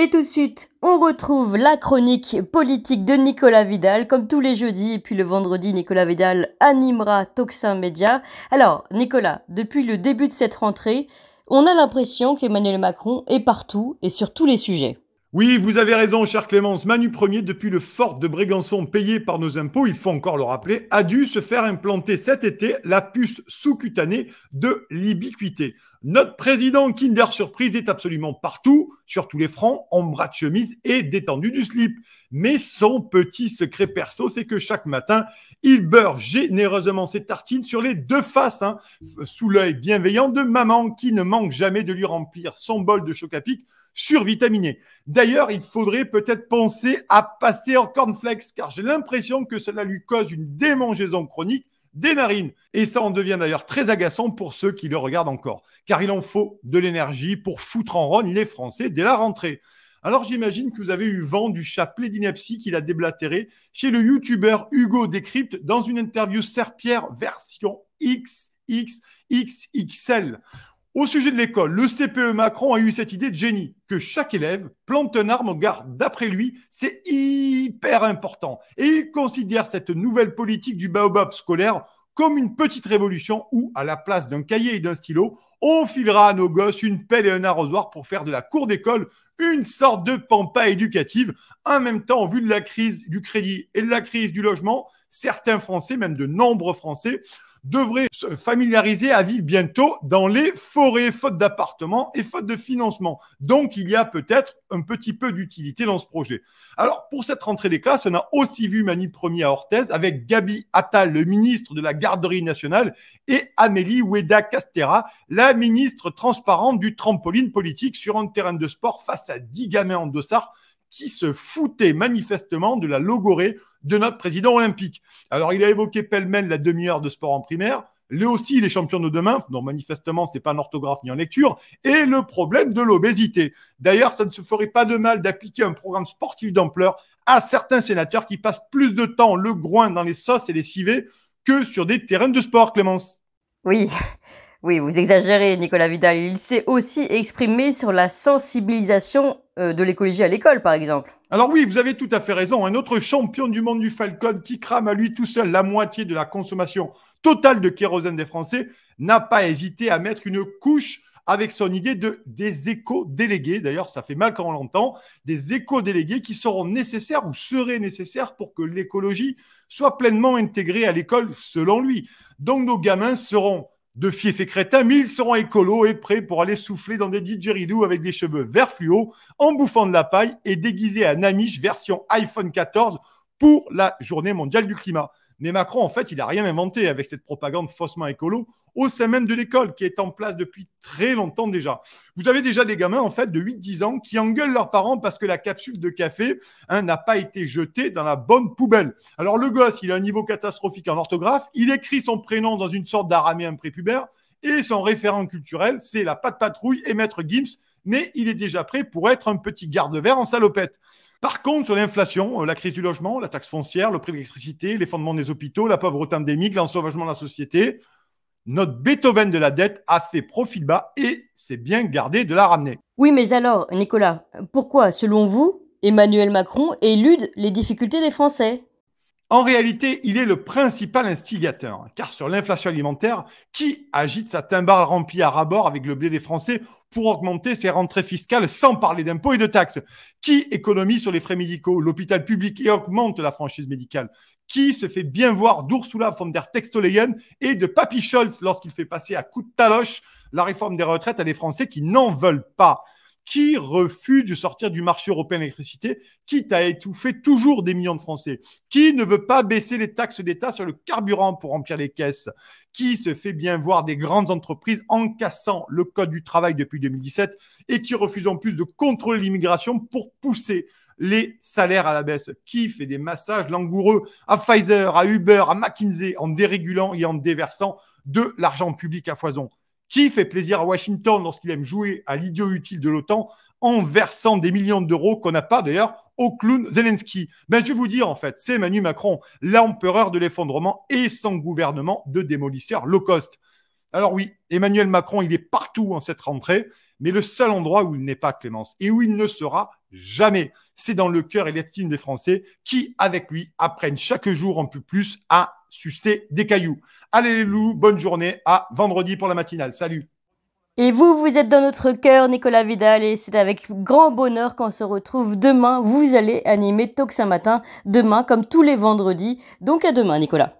Et tout de suite, on retrouve la chronique politique de Nicolas Vidal, comme tous les jeudis, et puis le vendredi, Nicolas Vidal animera Toxin Média. Alors, Nicolas, depuis le début de cette rentrée, on a l'impression qu'Emmanuel Macron est partout et sur tous les sujets. Oui, vous avez raison, cher Clémence. Manu Premier, depuis le fort de Brégançon payé par nos impôts, il faut encore le rappeler, a dû se faire implanter cet été la puce sous-cutanée de l'ubiquité. Notre président Kinder Surprise est absolument partout, sur tous les fronts, en bras de chemise et détendu du slip. Mais son petit secret perso, c'est que chaque matin, il beurre généreusement ses tartines sur les deux faces, hein, sous l'œil bienveillant de maman qui ne manque jamais de lui remplir son bol de Chocapic survitaminé. D'ailleurs, il faudrait peut-être penser à passer en cornflakes, car j'ai l'impression que cela lui cause une démangeaison chronique des narines. Et ça en devient d'ailleurs très agaçant pour ceux qui le regardent encore, car il en faut de l'énergie pour foutre en rogne les Français dès la rentrée. Alors j'imagine que vous avez eu vent du chapelet d'ineptie qu'il a déblatéré chez le youtubeur Hugo Décrypte dans une interview Serpierre version XXXXL. Au sujet de l'école, le CPE Macron a eu cette idée de génie, que chaque élève plante un arme au garde d'après lui, c'est hyper important. Et il considère cette nouvelle politique du baobab scolaire comme une petite révolution où, à la place d'un cahier et d'un stylo, on filera à nos gosses une pelle et un arrosoir pour faire de la cour d'école une sorte de pampa éducative. En même temps, vu de la crise du crédit et de la crise du logement, certains Français, même de nombreux Français, devraient se familiariser à vivre bientôt dans les forêts, faute d'appartements et faute de financement. Donc, il y a peut-être un petit peu d'utilité dans ce projet. Alors, pour cette rentrée des classes, on a aussi vu Manu Premier à Orthez avec Gabi Attal, le ministre de la Garderie nationale, et Amélie Weda Castera, la ministre transparente du trampoline politique sur un terrain de sport face à 10 gamins en qui se foutaient manifestement de la logorée de notre président olympique. Alors, il a évoqué pêle-mêle la demi-heure de sport en primaire. Lui aussi, il est champion de demain. Non, manifestement, c'est pas en orthographe ni en lecture. Et le problème de l'obésité. D'ailleurs, ça ne se ferait pas de mal d'appliquer un programme sportif d'ampleur à certains sénateurs qui passent plus de temps le groin dans les sauces et les civets que sur des terrains de sport, Clémence. Oui, oui, vous exagérez, Nicolas Vidal. Il s'est aussi exprimé sur la sensibilisation euh, de l'écologie à l'école, par exemple. Alors oui, vous avez tout à fait raison. Un autre champion du monde du Falcon qui crame à lui tout seul la moitié de la consommation totale de kérosène des Français n'a pas hésité à mettre une couche avec son idée de des éco-délégués. D'ailleurs, ça fait mal quand on l'entend. Des éco-délégués qui seront nécessaires ou seraient nécessaires pour que l'écologie soit pleinement intégrée à l'école, selon lui. Donc nos gamins seront de fiefs et crétins, mais ils seront écolos et prêts pour aller souffler dans des didgeridoo avec des cheveux vert fluo, en bouffant de la paille et déguisé à Namish version iPhone 14 pour la journée mondiale du climat. Mais Macron, en fait, il n'a rien inventé avec cette propagande faussement écolo au sein même de l'école, qui est en place depuis très longtemps déjà. Vous avez déjà des gamins, en fait, de 8-10 ans qui engueulent leurs parents parce que la capsule de café hein, n'a pas été jetée dans la bonne poubelle. Alors, le gosse, il a un niveau catastrophique en orthographe, il écrit son prénom dans une sorte d'araméen prépubère, et son référent culturel, c'est la patte patrouille et Maître Gims, mais il est déjà prêt pour être un petit garde-verre en salopette. Par contre, sur l'inflation, euh, la crise du logement, la taxe foncière, le prix de l'électricité, fondements des hôpitaux, la pauvreté endémique, l'ensauvagement de la société, notre Beethoven de la dette a fait profil bas et c'est bien gardé de la ramener. Oui, mais alors, Nicolas, pourquoi, selon vous, Emmanuel Macron élude les difficultés des Français en réalité, il est le principal instigateur, car sur l'inflation alimentaire, qui agite sa timbale remplie à rabord avec le blé des Français pour augmenter ses rentrées fiscales sans parler d'impôts et de taxes Qui économise sur les frais médicaux, l'hôpital public et augmente la franchise médicale Qui se fait bien voir d'Ursula von der Textoleyen et de Papy Scholz lorsqu'il fait passer à coup de taloche la réforme des retraites à des Français qui n'en veulent pas qui refuse de sortir du marché européen de l'électricité, quitte à étouffer toujours des millions de Français, qui ne veut pas baisser les taxes d'État sur le carburant pour remplir les caisses, qui se fait bien voir des grandes entreprises en cassant le Code du travail depuis 2017 et qui refuse en plus de contrôler l'immigration pour pousser les salaires à la baisse, qui fait des massages langoureux à Pfizer, à Uber, à McKinsey en dérégulant et en déversant de l'argent public à foison. Qui fait plaisir à Washington lorsqu'il aime jouer à l'idiot utile de l'OTAN en versant des millions d'euros qu'on n'a pas d'ailleurs au clown Zelensky ben, Je vais vous dire en fait, c'est Emmanuel Macron, l'empereur de l'effondrement et son gouvernement de démolisseurs low cost. Alors oui, Emmanuel Macron, il est partout en cette rentrée, mais le seul endroit où il n'est pas, Clémence, et où il ne sera jamais, c'est dans le cœur et l'estime des Français qui, avec lui, apprennent chaque jour un peu plus à sucer des cailloux. Allez les loups, bonne journée. À vendredi pour la matinale. Salut. Et vous, vous êtes dans notre cœur, Nicolas Vidal, et c'est avec grand bonheur qu'on se retrouve demain. Vous allez animer Talk ce matin, demain comme tous les vendredis. Donc à demain, Nicolas.